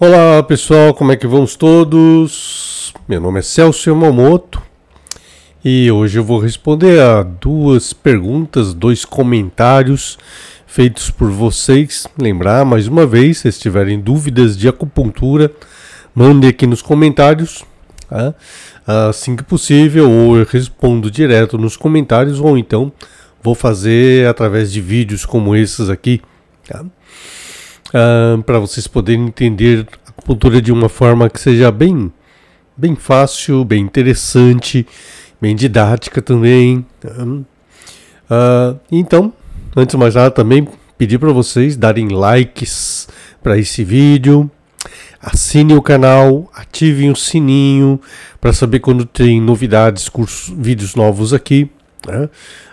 Olá pessoal, como é que vamos todos? Meu nome é Celso Yamamoto e hoje eu vou responder a duas perguntas, dois comentários feitos por vocês. Lembrar mais uma vez, se tiverem dúvidas de acupuntura, mande aqui nos comentários, tá? assim que possível, ou eu respondo direto nos comentários, ou então vou fazer através de vídeos como esses aqui. Tá? uh, ah, para vocês poderem entender a acupuntura de uma forma que seja bem, bem fácil, bem interessante, bem didática também. Uh, então, antes de mais nada, também pedir para vocês darem likes para esse vídeo. Assine o canal, ativem o sininho para saber quando tem novidades, cursos, vídeos novos aqui. Né?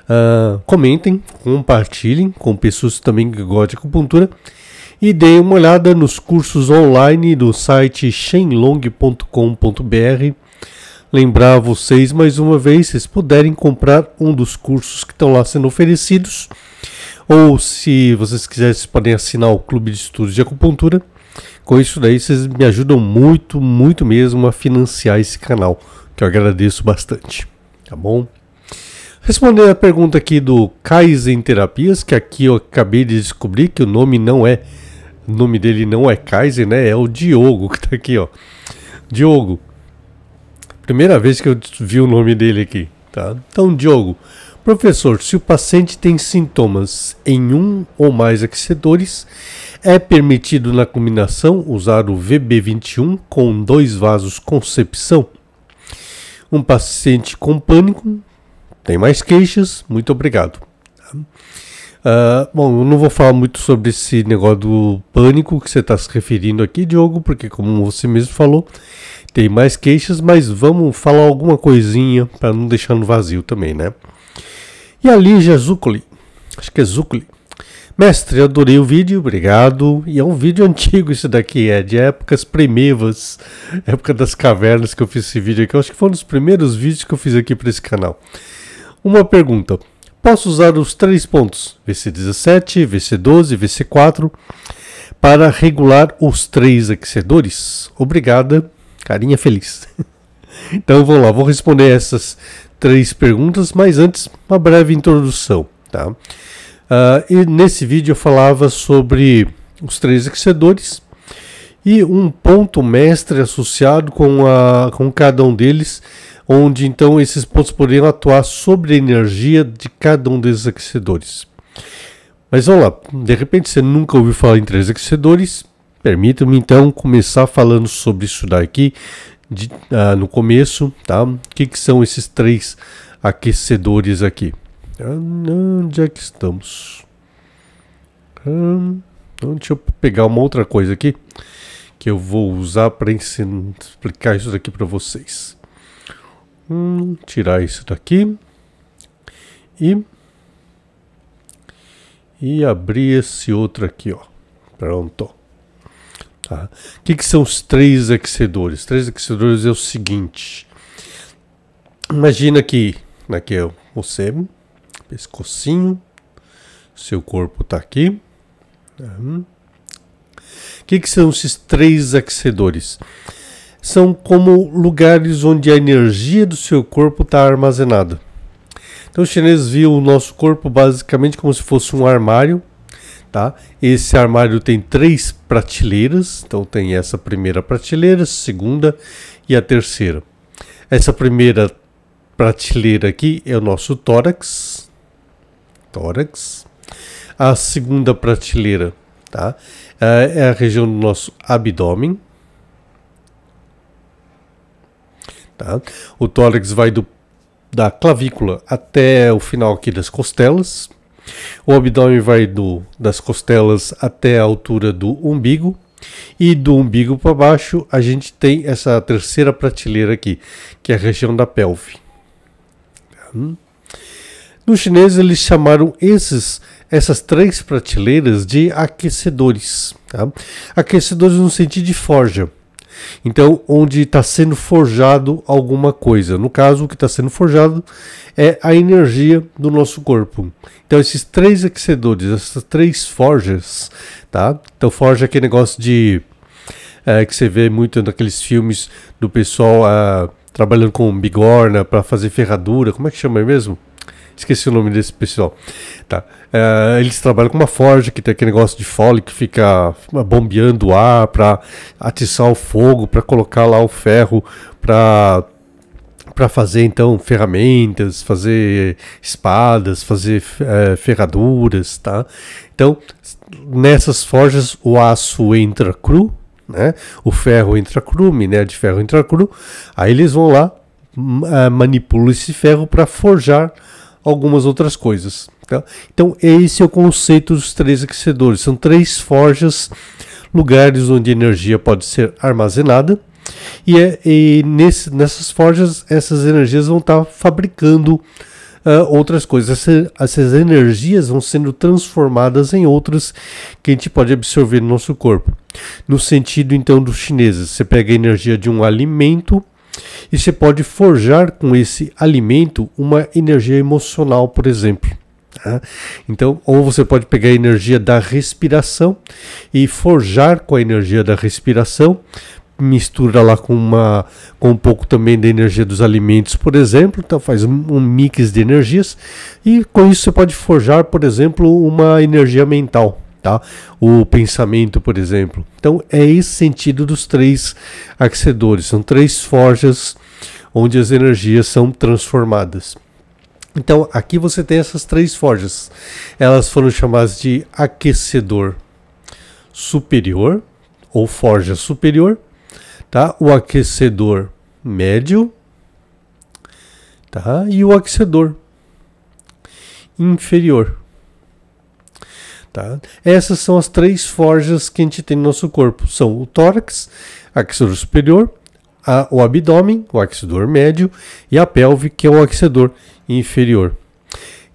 Uh, comentem, compartilhem com pessoas também que gostam de acupuntura e dei uma olhada nos cursos online do site shenlong.com.br. Lembrar a vocês mais uma vez, se puderem comprar um dos cursos que estão lá sendo oferecidos, ou se vocês quiserem, vocês podem assinar o Clube de Estudos de Acupuntura. Com isso daí, vocês me ajudam muito, muito mesmo a financiar esse canal, que eu agradeço bastante. Tá bom? Respondendo a pergunta aqui do Kaizen Terapias, que aqui eu acabei de descobrir que o nome não é o nome dele não é Kaiser, né? É o Diogo que tá aqui, ó. Diogo. Primeira vez que eu vi o nome dele aqui, tá? Então, Diogo. Professor, se o paciente tem sintomas em um ou mais aquecedores, é permitido na combinação usar o VB21 com dois vasos concepção? Um paciente com pânico tem mais queixas? Muito obrigado. Tá? Ah, bom, eu não vou falar muito sobre esse negócio do pânico que você está se referindo aqui, Diogo, porque como você mesmo falou, tem mais queixas, mas vamos falar alguma coisinha para não deixar no vazio também, né? E a Lígia Zucoli, acho que é Zucoli. Mestre, adorei o vídeo, obrigado. E é um vídeo antigo isso daqui, é de épocas primevas, época das cavernas que eu fiz esse vídeo aqui. Eu acho que foi um dos primeiros vídeos que eu fiz aqui para esse canal. Uma pergunta posso usar os três pontos, VC17, VC12, VC4, para regular os três aquecedores? Obrigada, carinha feliz. então vou lá, vou responder essas três perguntas, mas antes uma breve introdução. Tá? Uh, e nesse vídeo eu falava sobre os três aquecedores e um ponto mestre associado com, a, com cada um deles onde então esses pontos poderiam atuar sobre a energia de cada um desses aquecedores. Mas vamos lá, de repente você nunca ouviu falar em três aquecedores, permita-me então começar falando sobre isso daqui de, ah, no começo, tá? O que, que são esses três aquecedores aqui? Ah, onde é que estamos? Hum, deixa eu pegar uma outra coisa aqui que eu vou usar para explicar isso aqui para vocês. Hum, tirar isso daqui e e abrir esse outro aqui, ó. Pronto. Tá. O que, que são os três aquecedores? três aquecedores é o seguinte. Imagina né, que aqui é você, pescocinho, seu corpo está aqui. O né. que, que são esses três aquecedores? são como lugares onde a energia do seu corpo está armazenada. Então os chineses viam o nosso corpo basicamente como se fosse um armário, tá? Esse armário tem três prateleiras, então tem essa primeira prateleira, segunda e a terceira. Essa primeira prateleira aqui é o nosso tórax, tórax. A segunda prateleira, tá? É, é a região do nosso abdômen. Tá? O tórax vai do, da clavícula até o final aqui das costelas. O abdômen vai do, das costelas até a altura do umbigo. E do umbigo para baixo, a gente tem essa terceira prateleira aqui, que é a região da pelve. Hum. Tá? No chinês, eles chamaram esses, essas três prateleiras de aquecedores. Tá? Aquecedores no sentido de forja. Então, onde está sendo forjado alguma coisa. No caso, o que está sendo forjado é a energia do nosso corpo. Então, esses três aquecedores, essas três forjas, tá? Então, forja é aquele negócio de. É, que você vê muito naqueles filmes do pessoal ah, trabalhando com bigorna para fazer ferradura. Como é que chama aí mesmo? Esqueci o nome desse pessoal. Tá. É, eles trabalham com uma forja que tem aquele negócio de fole que fica ah, bombeando o ar para atiçar o fogo, para colocar lá o ferro, para para fazer então ferramentas, fazer espadas, fazer é, ferraduras, tá? Então nessas forjas o aço entra cru, né? O ferro entra cru, minério de ferro entra cru. Aí eles vão lá hum, é, manipulam esse ferro para forjar algumas outras coisas. Tá? Então, esse é o conceito dos três aquecedores. São três forjas, lugares onde energia pode ser armazenada. E, é, e nesse, nessas forjas, essas energias vão estar fabricando Uh, outras coisas. Essas, essas energias vão sendo transformadas em outras que a gente pode absorver no nosso corpo. No sentido, então, dos chineses, você pega a energia de um alimento e você pode forjar com esse alimento uma energia emocional, por exemplo. Tá? Então, ou você pode pegar a energia da respiração e forjar com a energia da respiração, mistura lá com, uma, com um pouco também da energia dos alimentos, por exemplo, então faz um mix de energias e com isso você pode forjar, por exemplo, uma energia mental tá? O pensamento, por exemplo. Então é esse sentido dos três aquecedores. São três forjas onde as energias são transformadas. Então aqui você tem essas três forjas. Elas foram chamadas de aquecedor superior ou forja superior, tá? O aquecedor médio, tá? E o aquecedor inferior. Tá? Essas são as três forjas que a gente tem no nosso corpo. São o tórax, o axila superior, a, o abdômen, o axidor médio, e a pelve, que é o axidor inferior.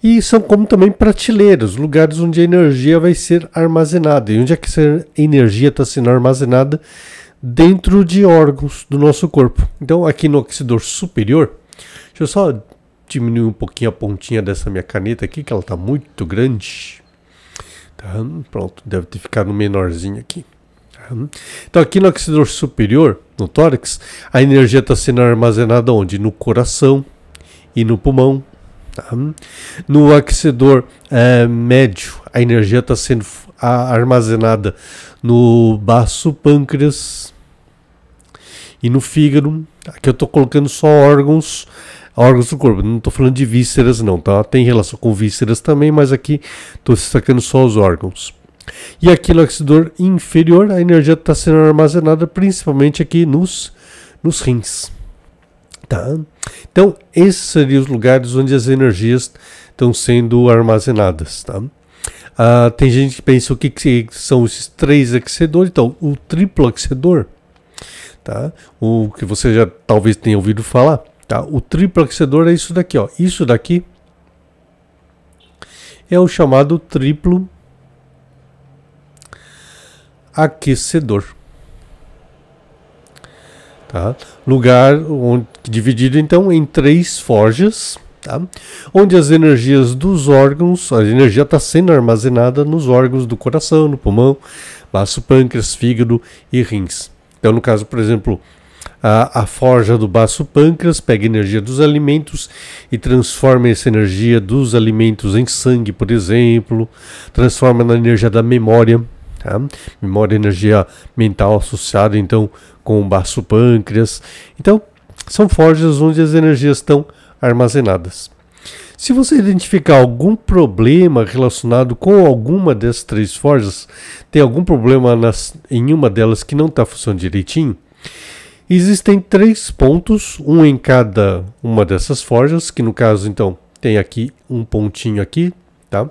E são como também prateleiras, lugares onde a energia vai ser armazenada. E onde é que essa energia está sendo armazenada? Dentro de órgãos do nosso corpo. Então, aqui no axidor superior, deixa eu só diminuir um pouquinho a pontinha dessa minha caneta aqui, que ela está muito grande. Tá, pronto, deve ter ficado no menorzinho aqui. Tá. Então aqui no axilor superior, no tórax, a energia está sendo armazenada onde? No coração e no pulmão. Tá. No aquecedor é, médio, a energia está sendo armazenada no baço pâncreas e no fígado. Aqui eu estou colocando só órgãos órgãos do corpo. Não estou falando de vísceras, não, tá? Tem relação com vísceras também, mas aqui estou destacando só os órgãos. E aqui no oxidor inferior, a energia está sendo armazenada principalmente aqui nos, nos rins. Tá? Então, esses seriam os lugares onde as energias estão sendo armazenadas. Tá? Ah, tem gente que pensa o que, que são esses três aquecedores. Então, o triplo aquecedor, tá? o que você já talvez tenha ouvido falar, Tá? O aquecedor é isso daqui. Ó. Isso daqui é o chamado triplo aquecedor. Tá? Lugar onde, dividido então em três forjas, tá? onde as energias dos órgãos, a energia está sendo armazenada nos órgãos do coração, no pulmão, baço, pâncreas, fígado e rins. Então, no caso, por exemplo, a, a forja do baço pâncreas pega energia dos alimentos e transforma essa energia dos alimentos em sangue, por exemplo, transforma na energia da memória, tá? memória é energia mental associada então com o baço pâncreas. Então, são forjas onde as energias estão armazenadas. Se você identificar algum problema relacionado com alguma dessas três forjas, tem algum problema nas, em uma delas que não está funcionando direitinho, Existem três pontos, um em cada uma dessas forjas, que no caso então tem aqui um pontinho aqui, tá?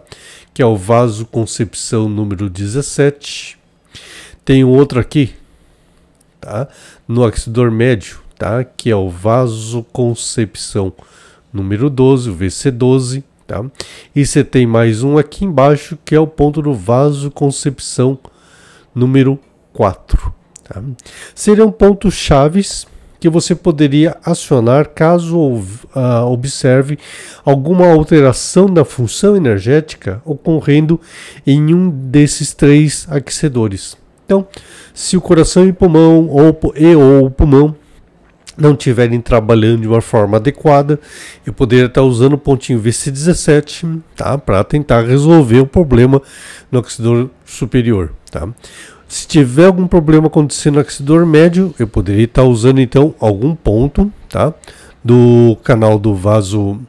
Que é o vaso concepção número 17. Tem um outro aqui, tá? No axidor médio, tá? Que é o vaso concepção número 12, o VC12, tá? E você tem mais um aqui embaixo, que é o ponto do vaso concepção número 4, Tá? Seriam pontos chaves que você poderia acionar caso uh, observe alguma alteração na função energética ocorrendo em um desses três aquecedores. Então, se o coração e pulmão ou, e ou o pulmão não estiverem trabalhando de uma forma adequada, eu poderia estar usando o pontinho VC17 tá? para tentar resolver o problema no aquecedor superior. Tá? se tiver algum problema acontecendo no aquecedor médio, eu poderia estar usando então algum ponto, tá? Do canal do vaso.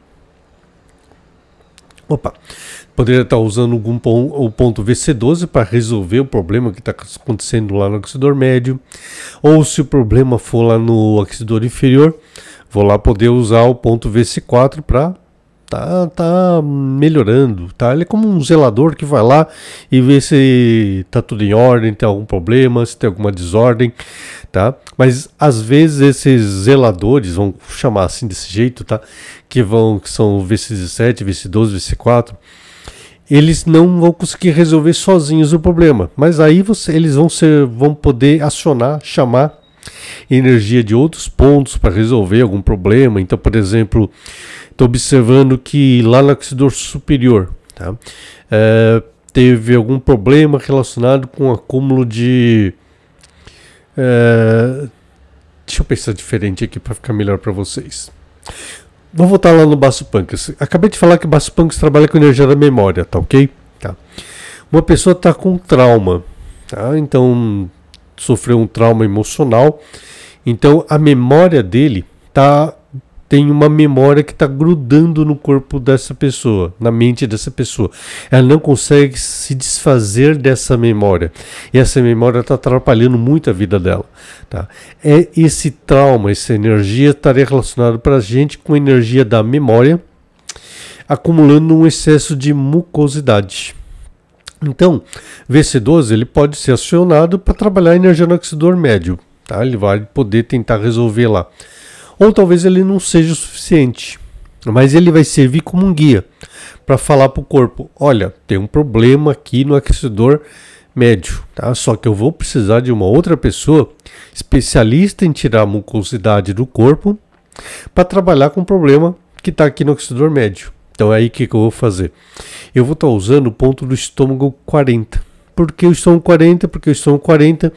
Opa! Poderia estar usando algum pon o ponto VC12 para resolver o problema que está acontecendo lá no aquecedor médio. Ou se o problema for lá no aquecedor inferior, vou lá poder usar o ponto VC4 para tá, tá melhorando, tá? Ele é como um zelador que vai lá e vê se tá tudo em ordem, tem algum problema, se tem alguma desordem, tá? Mas às vezes esses zeladores, vão chamar assim desse jeito, tá? Que vão que são VC17, VC12, VC4, eles não vão conseguir resolver sozinhos o problema, mas aí você, eles vão ser vão poder acionar, chamar energia de outros pontos para resolver algum problema. Então, por exemplo, Estou observando que lá no aquecedor superior tá? É, teve algum problema relacionado com acúmulo de. É, deixa eu pensar diferente aqui para ficar melhor para vocês. Vou voltar lá no baço pâncreas. Acabei de falar que o Basso Pancas trabalha com energia da memória, tá ok? Tá. Uma pessoa está com trauma, tá? Então sofreu um trauma emocional. Então a memória dele tá tem uma memória que está grudando no corpo dessa pessoa, na mente dessa pessoa. Ela não consegue se desfazer dessa memória. E essa memória está atrapalhando muito a vida dela. Tá? É esse trauma, essa energia estaria relacionado para a gente com a energia da memória, acumulando um excesso de mucosidade. Então, VC12 ele pode ser acionado para trabalhar a energia no oxidor médio. Tá? Ele vai poder tentar resolver lá ou talvez ele não seja o suficiente, mas ele vai servir como um guia para falar para o corpo: olha, tem um problema aqui no aquecedor médio, tá? Só que eu vou precisar de uma outra pessoa especialista em tirar a mucosidade do corpo para trabalhar com o problema que está aqui no aquecedor médio. Então é aí que, que eu vou fazer. Eu vou estar tá usando o ponto do estômago 40. Por que o estômago 40? Porque o estômago 40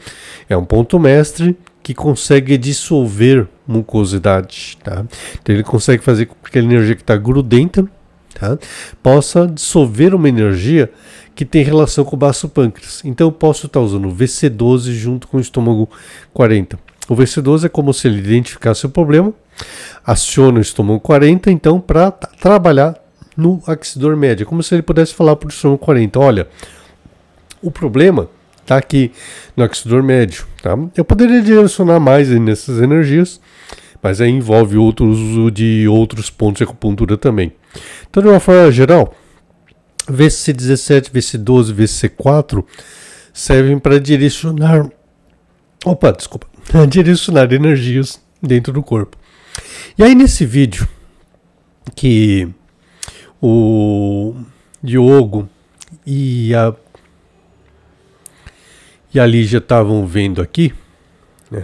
é um ponto mestre que consegue dissolver mucosidade. Tá? Então ele consegue fazer com que a energia que está grudenta tá? possa dissolver uma energia que tem relação com o baço pâncreas. Então eu posso estar tá usando o VC12 junto com o estômago 40. O VC12 é como se ele identificasse o problema, aciona o estômago 40, então, para trabalhar no axidor médio. É como se ele pudesse falar para o estômago 40, olha, o problema está aqui no axidor médio. Tá? Eu poderia direcionar mais nessas energias, mas aí envolve outros de outros pontos de acupuntura também. Então, de uma forma geral, VC17, VC12, VC4 servem para direcionar. Opa, desculpa. direcionar energias dentro do corpo. E aí, nesse vídeo que o Diogo e a e ali já estavam vendo aqui, né?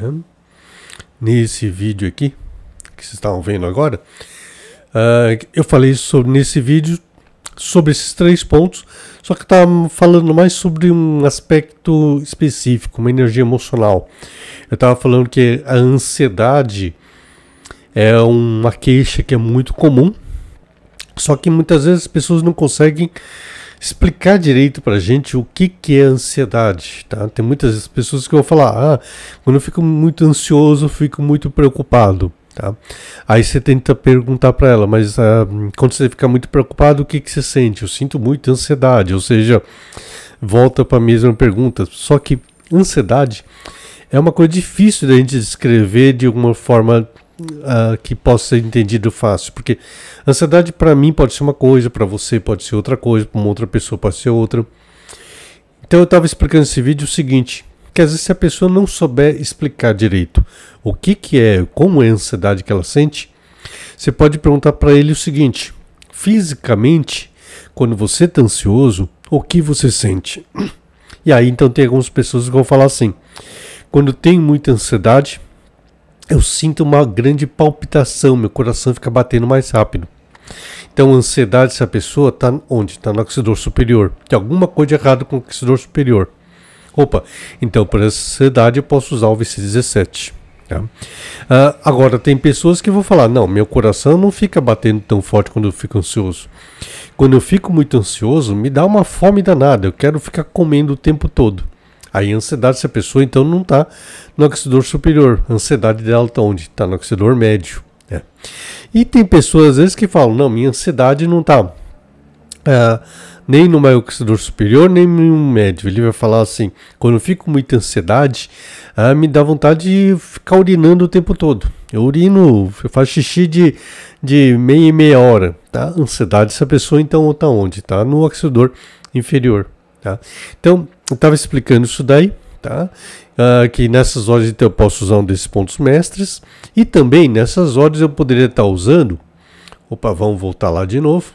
nesse vídeo aqui, que vocês estavam vendo agora, uh, eu falei sobre, nesse vídeo sobre esses três pontos, só que estava falando mais sobre um aspecto específico, uma energia emocional. Eu estava falando que a ansiedade é uma queixa que é muito comum, só que muitas vezes as pessoas não conseguem explicar direito para a gente o que, que é ansiedade, tá? Tem muitas pessoas que vão falar, ah, quando eu fico muito ansioso, eu fico muito preocupado. Tá? Aí você tenta perguntar para ela, mas ah, quando você fica muito preocupado, o que, que você sente? Eu sinto muita ansiedade, ou seja, volta para a mesma pergunta. Só que ansiedade é uma coisa difícil da gente descrever de alguma forma uh, que possa ser entendido fácil, porque ansiedade para mim pode ser uma coisa, para você pode ser outra coisa, para uma outra pessoa pode ser outra. Então eu estava explicando esse vídeo o seguinte, que às vezes se a pessoa não souber explicar direito o que, que é, como é a ansiedade que ela sente, você pode perguntar para ele o seguinte: fisicamente, quando você está ansioso, o que você sente? E aí então tem algumas pessoas que vão falar assim: quando tenho muita ansiedade, eu sinto uma grande palpitação, meu coração fica batendo mais rápido. Então, a ansiedade dessa pessoa está onde? Está no axidor superior. Tem alguma coisa errada com o axidor superior. Opa, então para ansiedade eu posso usar o VC17. Tá? Ah, agora, tem pessoas que vão falar: não, meu coração não fica batendo tão forte quando eu fico ansioso. Quando eu fico muito ansioso, me dá uma fome danada, eu quero ficar comendo o tempo todo. Aí a ansiedade a pessoa então não está no axidor superior. A ansiedade dela está onde? Está no axidor médio. Né? E tem pessoas às vezes que falam, não, minha ansiedade não está uh, é, nem no oxidor superior, nem no médio. Ele vai falar assim, quando eu fico com muita ansiedade, uh, me dá vontade de ficar urinando o tempo todo. Eu urino, eu faço xixi de, de meia e meia hora. Tá? Ansiedade, essa pessoa então está onde? Está no axidor inferior. Tá? Então, eu estava explicando isso daí, tá? Ah, que nessas horas então, eu posso usar um desses pontos mestres. E também nessas horas eu poderia estar tá usando. Opa, vamos voltar lá de novo.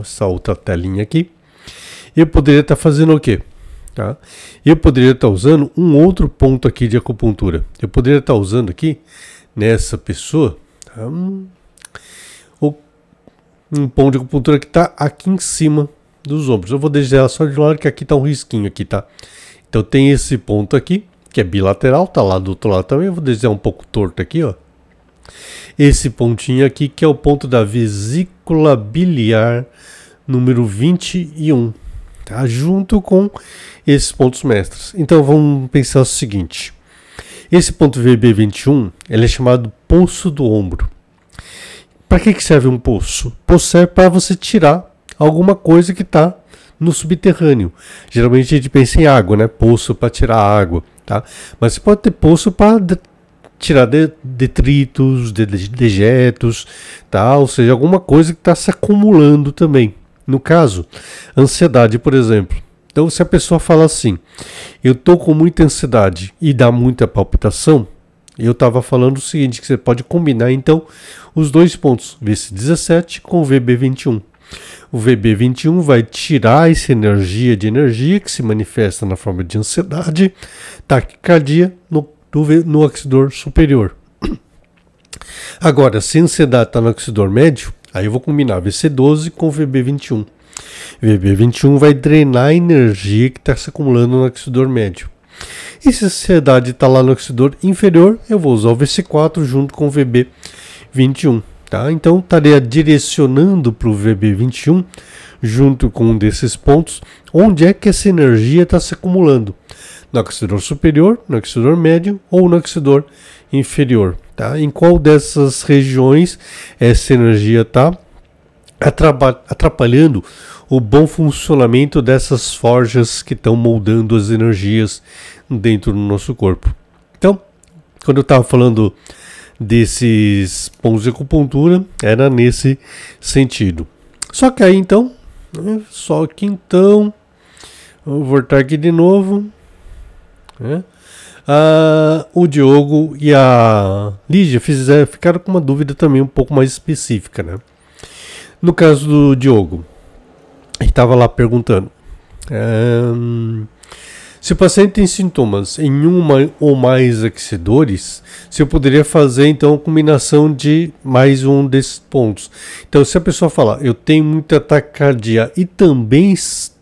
Essa outra telinha aqui. Eu poderia estar tá fazendo o quê? Tá? Eu poderia estar tá usando um outro ponto aqui de acupuntura. Eu poderia estar tá usando aqui nessa pessoa. Tá? Um, um ponto de acupuntura que está aqui em cima dos ombros. Eu vou desenhar só de lado que aqui tá um risquinho aqui, tá? Então tem esse ponto aqui, que é bilateral, tá lá do outro lado também. Eu vou desenhar um pouco torto aqui, ó. Esse pontinho aqui que é o ponto da vesícula biliar número 21, tá? Junto com esses pontos mestres. Então vamos pensar o seguinte. Esse ponto VB21, ele é chamado poço do ombro. Para que, que serve um poço? Poço serve para você tirar alguma coisa que está no subterrâneo. Geralmente a gente pensa em água, né? Poço para tirar água, tá? Mas você pode ter poço para de tirar de detritos, de dejetos, tá? Ou seja, alguma coisa que está se acumulando também. No caso, ansiedade, por exemplo. Então, se a pessoa fala assim, eu estou com muita ansiedade e dá muita palpitação, eu estava falando o seguinte, que você pode combinar então os dois pontos, VC17 com VB21. O VB21 vai tirar essa energia de energia que se manifesta na forma de ansiedade, taquicardia no, do, no oxidor superior. Agora, se a ansiedade está no oxidor médio, aí eu vou combinar VC12 com VB21. VB21 vai drenar a energia que está se acumulando no oxidor médio. E se a ansiedade está lá no oxidor inferior, eu vou usar o VC4 junto com o VB21. Tá? Então estaria direcionando para o VB21, junto com um desses pontos, onde é que essa energia está se acumulando. No oxidor superior, no oxidor médio ou no oxidor inferior. Tá? Em qual dessas regiões essa energia está atrapalhando o bom funcionamento dessas forjas que estão moldando as energias dentro do nosso corpo. Então, quando eu estava falando desses pontos de acupuntura era nesse sentido. Só que aí então, né, só que então, vou voltar aqui de novo. Né, ah, o Diogo e a Lígia fizeram, ficaram com uma dúvida também um pouco mais específica. Né? No caso do Diogo, ele estava lá perguntando. Ah, se o paciente tem sintomas em uma ou mais aquecedores, se eu poderia fazer então a combinação de mais um desses pontos. Então, se a pessoa falar, eu tenho muita taquicardia e também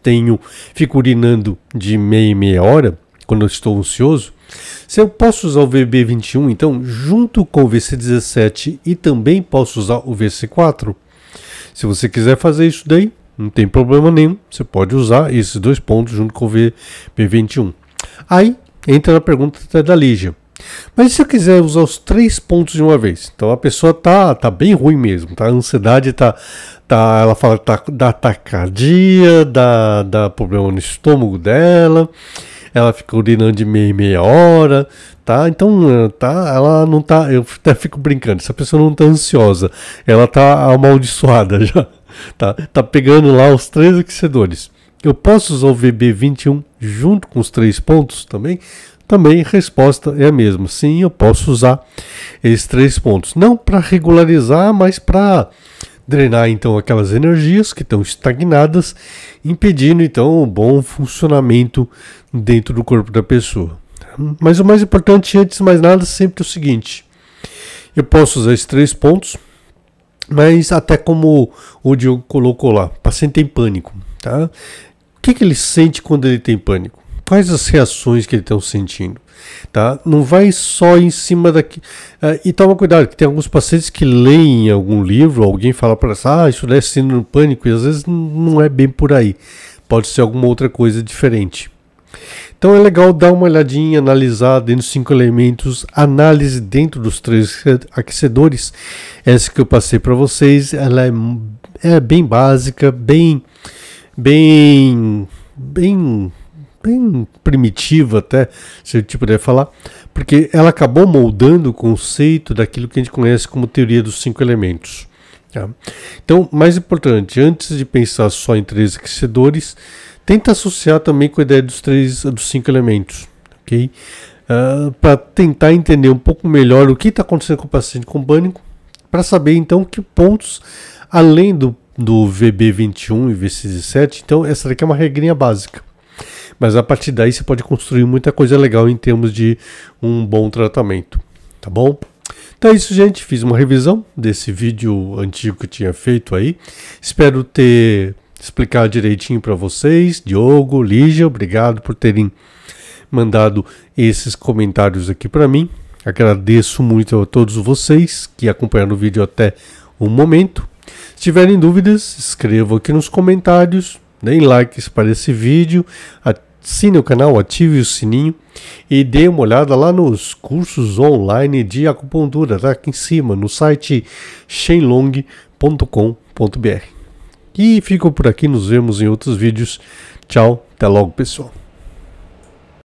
tenho, fico urinando de meia e meia hora, quando eu estou ansioso, se eu posso usar o VB21, então, junto com o VC17 e também posso usar o VC4, se você quiser fazer isso daí, não tem problema nenhum. Você pode usar esses dois pontos junto com o vp 21 Aí entra a pergunta da Lígia. Mas se eu quiser usar os três pontos de uma vez? Então a pessoa tá, tá bem ruim mesmo, tá? A ansiedade tá, tá ela fala tá, da tacardia, da dá problema no estômago dela, ela fica urinando de meia e meia hora, tá? Então tá, ela não tá, eu até fico brincando, essa pessoa não tá ansiosa, ela tá amaldiçoada já tá, tá pegando lá os três aquecedores. Eu posso usar o VB21 junto com os três pontos também? Também resposta é a mesma. Sim, eu posso usar esses três pontos. Não para regularizar, mas para drenar então aquelas energias que estão estagnadas, impedindo então um bom funcionamento dentro do corpo da pessoa. Mas o mais importante, antes de mais nada, sempre é o seguinte: eu posso usar esses três pontos mas até como o Diogo colocou lá, paciente tem pânico, tá? O que, que ele sente quando ele tem pânico? Quais as reações que ele está sentindo? Tá? Não vai só em cima daqui. É, e toma cuidado, que tem alguns pacientes que leem algum livro, alguém fala para eles, ah, isso deve ser no pânico, e às vezes não é bem por aí. Pode ser alguma outra coisa diferente. Então é legal dar uma olhadinha, analisar dentro dos cinco elementos, análise dentro dos três aquecedores. Essa que eu passei para vocês, ela é, é bem básica, bem, bem, bem, bem primitiva até, se eu te tipo puder falar, porque ela acabou moldando o conceito daquilo que a gente conhece como teoria dos cinco elementos. Tá? Então, mais importante, antes de pensar só em três aquecedores, Tenta associar também com a ideia dos três, dos cinco elementos, ok? Uh, ah, para tentar entender um pouco melhor o que está acontecendo com o paciente com pânico, para saber então que pontos, além do, do VB21 e V67, então essa daqui é uma regrinha básica. Mas a partir daí você pode construir muita coisa legal em termos de um bom tratamento, tá bom? Então é isso, gente. Fiz uma revisão desse vídeo antigo que eu tinha feito aí. Espero ter explicar direitinho para vocês. Diogo, Lígia, obrigado por terem mandado esses comentários aqui para mim. Agradeço muito a todos vocês que acompanharam o vídeo até o momento. Se tiverem dúvidas, escrevam aqui nos comentários, deem likes para esse vídeo, assine o canal, ative o sininho e dê uma olhada lá nos cursos online de acupuntura, tá aqui em cima, no site shenlong.com.br. E fico por aqui, nos vemos em outros vídeos. Tchau, até logo pessoal.